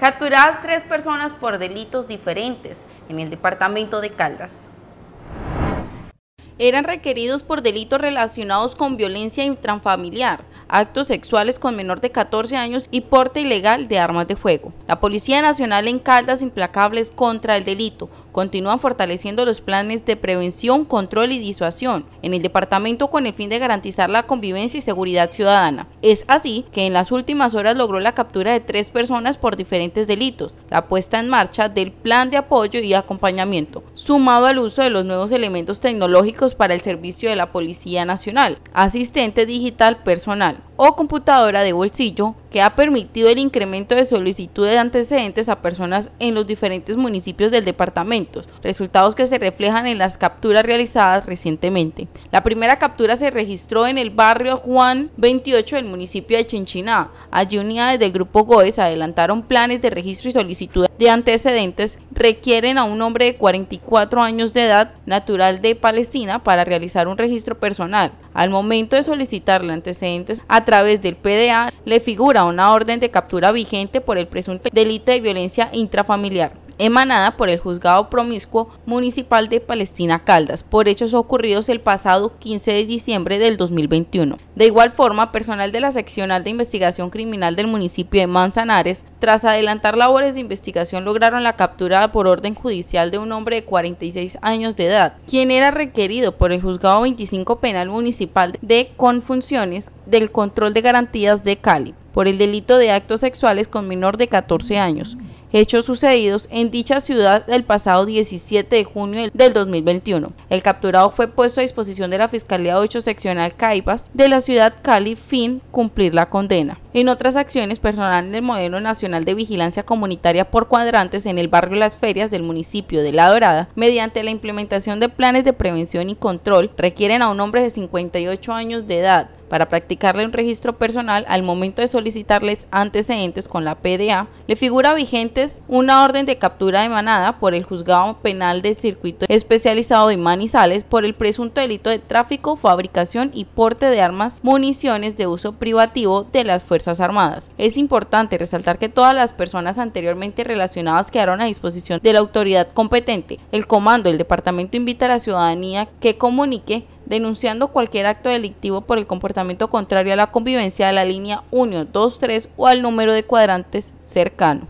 capturadas tres personas por delitos diferentes en el departamento de Caldas. Eran requeridos por delitos relacionados con violencia intrafamiliar, actos sexuales con menor de 14 años y porte ilegal de armas de fuego. La Policía Nacional en Caldas implacables contra el delito continúa fortaleciendo los planes de prevención, control y disuasión en el departamento con el fin de garantizar la convivencia y seguridad ciudadana. Es así que en las últimas horas logró la captura de tres personas por diferentes delitos, la puesta en marcha del plan de apoyo y acompañamiento, sumado al uso de los nuevos elementos tecnológicos para el servicio de la Policía Nacional, asistente digital personal, o computadora de bolsillo que ha permitido el incremento de solicitudes de antecedentes a personas en los diferentes municipios del departamento, resultados que se reflejan en las capturas realizadas recientemente. La primera captura se registró en el barrio Juan 28 del municipio de Chinchiná. Allí unidades del grupo GOES adelantaron planes de registro y solicitud de antecedentes requieren a un hombre de 44 años de edad natural de Palestina para realizar un registro personal. Al momento de solicitarle antecedentes a través del PDA, le figura una orden de captura vigente por el presunto delito de violencia intrafamiliar emanada por el juzgado promiscuo municipal de Palestina Caldas por hechos ocurridos el pasado 15 de diciembre del 2021. De igual forma, personal de la seccional de investigación criminal del municipio de Manzanares, tras adelantar labores de investigación, lograron la captura por orden judicial de un hombre de 46 años de edad, quien era requerido por el juzgado 25 penal municipal de Confunciones del Control de Garantías de Cali por el delito de actos sexuales con menor de 14 años hechos sucedidos en dicha ciudad el pasado 17 de junio del 2021. El capturado fue puesto a disposición de la Fiscalía 8 Seccional Caipas de la ciudad Cali fin cumplir la condena. En otras acciones, personal del Modelo Nacional de Vigilancia Comunitaria por Cuadrantes en el barrio Las Ferias del municipio de La Dorada, mediante la implementación de planes de prevención y control, requieren a un hombre de 58 años de edad para practicarle un registro personal al momento de solicitarles antecedentes con la PDA, le figura vigentes una orden de captura emanada por el juzgado penal del circuito especializado de Manizales por el presunto delito de tráfico, fabricación y porte de armas, municiones de uso privativo de las fuerzas es importante resaltar que todas las personas anteriormente relacionadas quedaron a disposición de la autoridad competente. El comando del departamento invita a la ciudadanía que comunique denunciando cualquier acto delictivo por el comportamiento contrario a la convivencia de la línea 1, 2, 3 o al número de cuadrantes cercano.